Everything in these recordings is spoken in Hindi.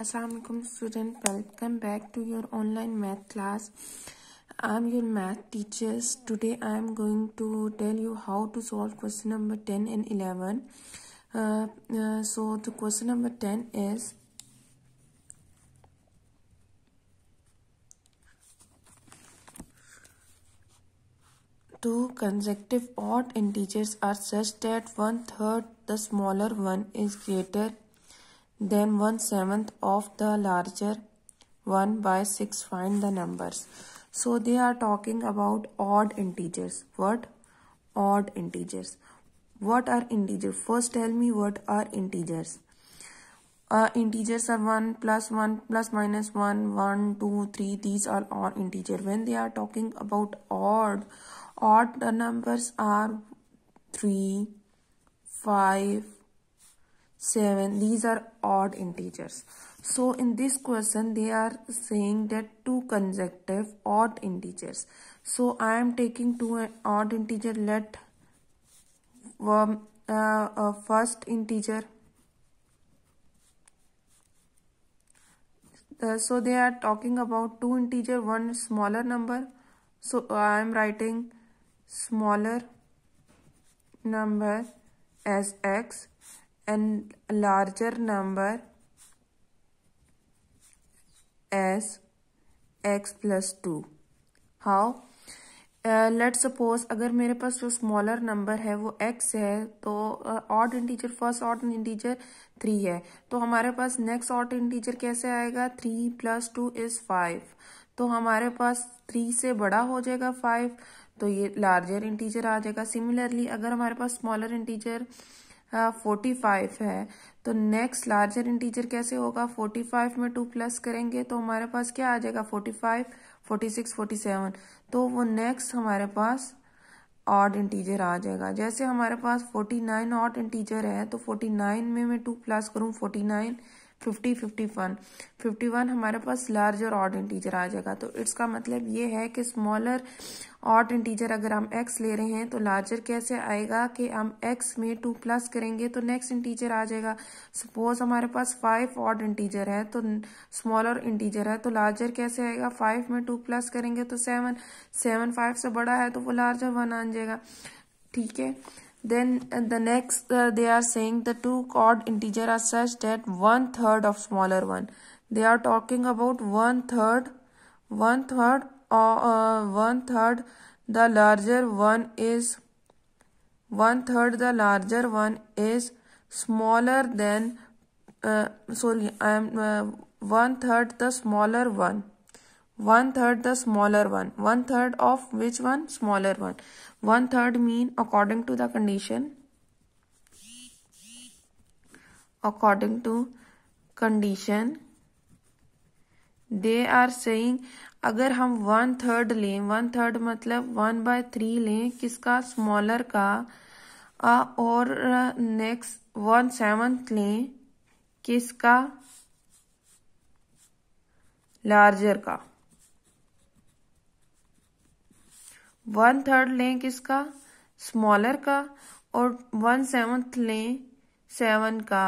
Assalamualaikum student welcome back to your online math class I'm your math teachers today I'm going to tell you how to solve question number 10 and 11 uh, uh, so the question number 10 is Two consecutive odd integers are such that one third the smaller one is greater then one seventh of the larger one by six find the numbers so they are talking about odd integers what odd integers what are integers first tell me what are integers uh, integers are 1 plus 1 plus minus 1 1 2 3 these are all integer when they are talking about odd odd numbers are 3 5 7 these are odd integers so in this question they are saying that two consecutive odd integers so i am taking two odd integer let um, uh, uh, first integer uh, so they are talking about two integer one smaller number so i am writing smaller number as x and larger number as x plus 2. How? Let uh, suppose अगर मेरे पास जो स्मॉलर नंबर है वो x है तो odd integer first odd integer three है तो हमारे पास नेक्स्ट ऑड इंटीजर कैसे आएगा three plus two is five तो हमारे पास थ्री से बड़ा हो जाएगा फाइव तो ये लार्जर इंटीजर आ जाएगा सिमिलरली अगर हमारे पास स्मॉलर इंटीजर फोर्टी हाँ, फाइव है तो नेक्स्ट लार्जर इंटीजर कैसे होगा फोर्टी फाइव में टू प्लस करेंगे तो हमारे पास क्या आ जाएगा forty five forty six forty seven तो वो नेक्स्ट हमारे पास ऑड इंटीजर आ जाएगा जैसे हमारे पास फोर्टी नाइन ऑड इंटीजर है तो फोर्टी नाइन में मैं टू प्लस करूँ forty nine fifty fifty one fifty one हमारे पास लार्ज और ऑड इंटीजर आ जाएगा तो इट्स का मतलब ये है कि स्मॉलर ऑड इंटीजर अगर हम एक्स ले रहे हैं तो लार्जर कैसे आएगा कि हम एक्स में टू प्लस करेंगे तो नेक्स्ट इंटीजर आ जाएगा सपोज हमारे पास फाइव ऑड इंटीजर है तो स्मॉलर इंटीजर है तो लार्जर कैसे आएगा फाइव में टू प्लस करेंगे तो सेवन सेवन फाइव से बड़ा है तो वो लार्जर वन आ जाएगा ठीक है then the next they are saying the two odd integer are such that one third of smaller one they are talking about one third one third one third the larger one is one third the larger one is smaller than sorry I am one third the smaller one one third the smaller one one third of which one smaller one one third mean according to the condition according to condition they are saying अगर हम वन थर्ड लें वन थर्ड मतलब वन बाय थ्री लें किसका स्मॉलर का आ, और नेक्स्ट वन सेवंथ लें किसका लार्जर का वन थर्ड लें किसका स्मॉलर का और वन सेवंथ लें सेवन का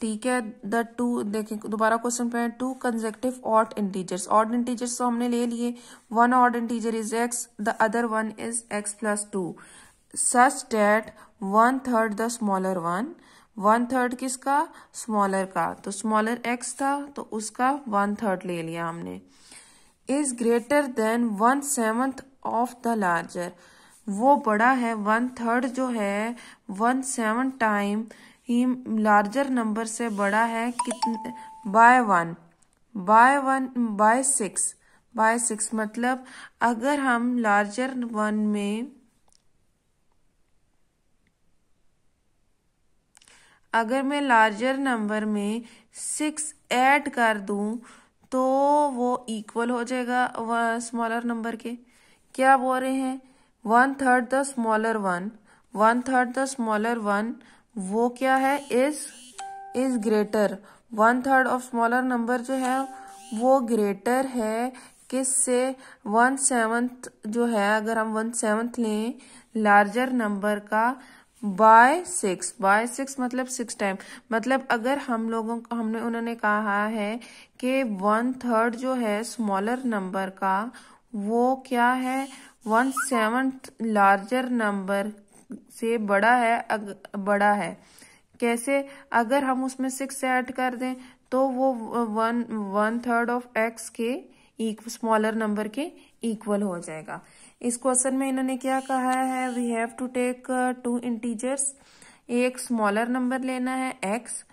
ठीक है द टू देखें दोबारा क्वेश्चन पे two consecutive odd integers odd integers तो हमने ले लिए one odd integer is X the other one is X plus two such that one third the smaller one one third किसका स्मॉलर का तो स्मॉलर एक्स था तो उसका वन थर्ड ले लिया हमने is greater than one seventh of the larger वो बड़ा है वन थर्ड जो है वन सेवन टाइम ही लार्जर नंबर से बड़ा है कितने by one by one by six by six मतलब अगर हम लार्जर वन में अगर मैं लार्जर नंबर में सिक्स ऐड कर दूं तो वो इक्वल हो जाएगा स्मॉलर uh, नंबर के क्या बोल रहे हैं one third the smaller one one third the smaller one वो क्या है is is greater one third of smaller number जो है वो ग्रेटर है किससे वन सेवंथ जो है अगर हम वन सेवंथ लें लार्जर नंबर का बाय सिक्स बाय सिक्स मतलब सिक्स टाइम मतलब अगर हम लोगों को हमने उन्होंने कहा है कि वन थर्ड जो है स्मॉलर नंबर का वो क्या है वन सेवन लार्जर नंबर से बड़ा है अग, बड़ा है कैसे अगर हम उसमें सिक्स ऐड कर दें तो वो one one third of X के स्मॉलर नंबर के इक्वल हो जाएगा इस क्वेश्चन में इन्होंने क्या कहा है we have to take two integers एक स्मॉलर नंबर लेना है एक्स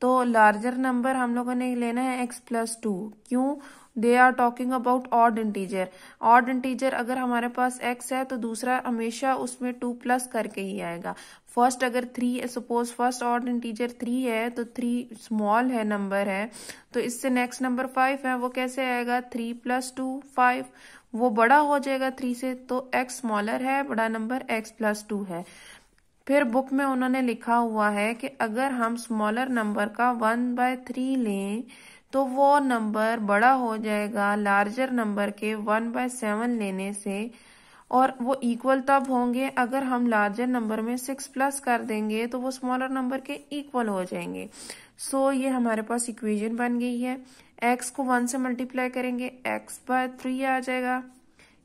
तो लार्जर नंबर हम लोगों ने लेना है एक्स प्लस टू क्यों they are talking about odd integer odd integer अगर हमारे पास एक्स है तो दूसरा हमेशा उसमें टू प्लस करके ही आएगा फर्स्ट अगर three suppose first odd integer three है तो थ्री स्मॉल है नंबर है तो इससे नेक्स्ट नंबर फाइव है वो कैसे आएगा थ्री प्लस टू फाइव वो बड़ा हो जाएगा थ्री से तो एक्स स्मॉलर है बड़ा नंबर एक्स प्लस टू है फिर बुक में उन्होंने लिखा हुआ है कि अगर हम स्मॉलर नंबर का वन बाय थ्री लें तो वो नंबर बड़ा हो जाएगा लार्जर नंबर के वन बाय सेवन लेने से और वो इक्वल तब होंगे अगर हम लार्जर नंबर में सिक्स प्लस कर देंगे तो वो स्मॉलर नंबर के इक्वल हो जाएंगे सो so, ये हमारे पास इक्वेशन बन गई है एक्स को वन से मल्टीप्लाई करेंगे एक्स बाय थ्री आ जाएगा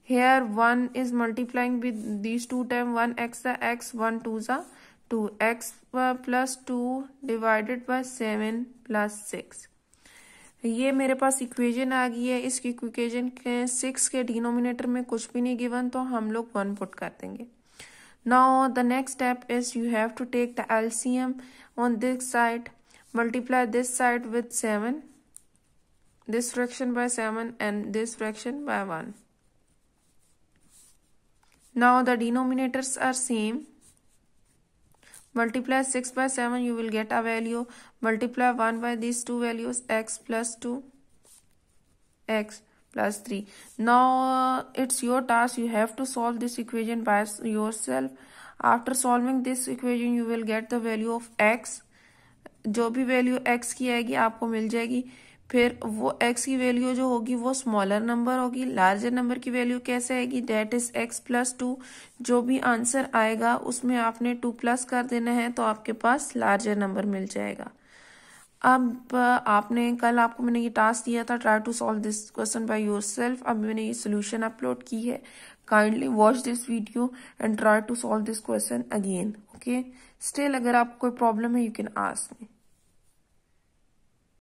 here one is multiplying with these two time one X X one two ज़ा two X plus two divided by seven plus six ये मेरे पास इक्वेजन आ गई है इस इक्वेजन के सिक्स के डिनोमिनेटर में कुछ भी नहीं गिवन तो हम लोग वन पुट कर देंगे now the next step is you have to take the LCM on this side multiply this side with seven this fraction by seven and this fraction by one now the denominators are same multiply 6 by 7 you will get a value multiply 1 by these two values x plus 2 x plus 3 now uh, it's your task you have to solve this equation by yourself after solving this equation you will get the value of x जो भी वैल्यू x की आएगी आपको मिल जाएगी फिर वो एक्स की वैल्यू जो होगी वो स्मॉलर नंबर होगी लार्जर नंबर की वैल्यू कैसे आएगी that is X plus two जो भी आंसर आएगा उसमें आपने टू प्लस कर देना है तो आपके पास लार्जर नंबर मिल जाएगा अब आपने कल आपको मैंने ये टास्क दिया था try to solve this question by yourself अब मैंने ये सोल्यूशन अपलोड की है kindly watch this video and try to solve this question again okay still अगर आपको कोई प्रॉब्लम है यू कैन आस्क मी